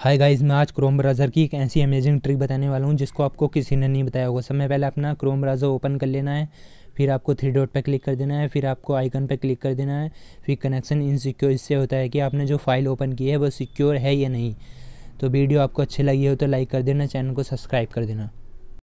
hi guys मैं आज Chrome browser की एक ऐसी अमेजिंग ट्रिक बताने वाला हूँ जिसको आपको किसी ने नहीं बताया होगा सबसे पहले अपना क्रोम ब्राउज़र ओपन कर लेना है फिर आपको थ्री डॉट पर क्लिक कर देना है फिर आपको आइकन पर क्लिक कर देना है फिर कनेक्शन इनसिक्योर इससे होता है कि आपने जो फ़ाइल ओपन की है वो सिक्योर है या नहीं तो वीडियो आपको अच्छी लगी हो तो लाइक कर देना चैनल को सब्सक्राइब कर देना